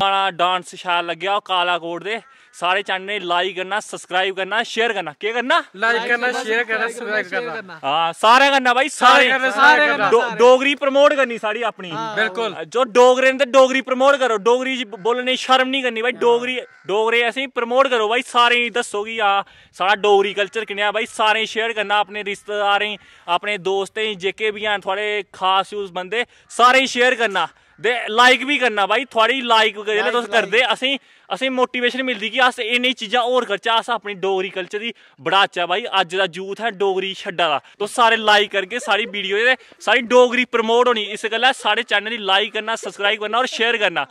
ਗਾਣਾ ਡਾਂਸ ਸ਼ਾਲ ਲੱਗਿਆ ਉਹ ਕਾਲਾ ਕੋਟ ਦੇ ਸਾਰੇ ਚੈਨਲ ਨੇ ਲਾਈਕ ਕਰਨਾ ਸਬਸਕ੍ਰਾਈਬ ਕਰਨਾ ਸ਼ੇਅਰ ਕਰਨਾ ਕੀ ਕਰਨਾ ਲਾਈਕ ਕਰਨਾ ਸ਼ੇਅਰ ਕਰਨਾ ਸਬਸਕ੍ਰਾਈਬ ਕਰਨਾ ਹਾਂ ਸਾਰੇ ਕਰਨਾ ਭਾਈ ਸਾਰੇ ਸਾਰੇ ਡੋਗਰੀ ਪ੍ਰਮੋਟ ਕਰਨੀ ਸਾਡੀ ਆਪਣੀ ਬਿਲਕੁਲ ਜੋ ਡੋਗਰੇ ਨੇ ਤੇ ਡੋਗਰੀ ਪ੍ਰਮੋਟ ਕਰੋ ਡੋਗਰੀ ਬੋਲਣੇ ਸ਼ਰਮ ਨਹੀਂ ਕਰਨੀ ਭਾਈ ਡੋਗਰੀ ਡੋਗਰੇ ਅਸੀਂ ਪ੍ਰਮੋਟ ਕਰੋ ਭਾਈ ਸਾਰੇ ਦੱਸੋਗੀ ਆ ਸਾਡਾ ਡੋਗਰੀ ਕਲਚਰ ਕਿੰਨਾ ਭਾਈ ਸਾਰੇ ਸ਼ੇਅਰ ਕਰਨਾ ਆਪਣੇ ਰਿਸ਼ਤੇਦਾਰਾਂ ਆਪਣੇ ਦੋਸਤਾਂ ਜਿਹਕੇ ਵੀ ਆ ਤੁਹਾਡੇ ਖਾਸ ਯੂਜ਼ ਬੰਦੇ ਸਾਰੇ ਸ਼ੇਅਰ ਕਰਨਾ ਦੇ ਲਾਈਕ ਵੀ ਕਰਨਾ ਭਾਈ ਤੁਹਾਡੀ ਲਾਈਕ ਜੇ ਤੁਸੀਂ ਕਰਦੇ ਅਸੀਂ ਅਸੀਂ ਮੋਟੀਵੇਸ਼ਨ ਮਿਲਦੀ ਕਿ ਅਸ ਨਹੀਂ ਚੀਜ਼ਾਂ ਹੋਰ ਕਰਚਾ ਅਸ ਆਪਣੀ ਡੋਗਰੀ ਕਲਚਰ ਦੀ ਬੜਾਚਾ ਭਾਈ ਅੱਜ ਦਾ ਯੂਥ ਹੈ ਡੋਗਰੀ ਛੱਡਾ ਦਾ ਤੋਂ ਸਾਰੇ ਲਾਈਕ ਕਰਕੇ ਸਾਰੀ ਵੀਡੀਓ ਦੇ ਸਾਰੀ ਡੋਗਰੀ ਪ੍ਰਮੋਟ ਹੋਣੀ ਇਸ ਗੱਲ ਹੈ ਸਾਡੇ ਚੈਨਲ ਦੀ ਲਾਈਕ ਕਰਨਾ ਸਬਸਕ੍ਰਾਈਬ ਕਰਨਾ ਔਰ ਸ਼ੇਅਰ ਕਰਨਾ